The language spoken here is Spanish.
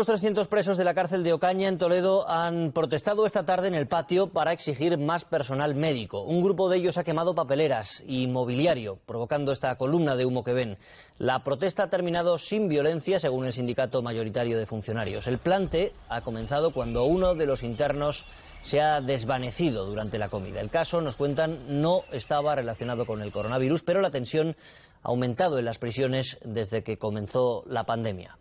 Los 300 presos de la cárcel de Ocaña en Toledo han protestado esta tarde en el patio para exigir más personal médico. Un grupo de ellos ha quemado papeleras y mobiliario, provocando esta columna de humo que ven. La protesta ha terminado sin violencia, según el sindicato mayoritario de funcionarios. El plante ha comenzado cuando uno de los internos se ha desvanecido durante la comida. El caso, nos cuentan, no estaba relacionado con el coronavirus, pero la tensión ha aumentado en las prisiones desde que comenzó la pandemia.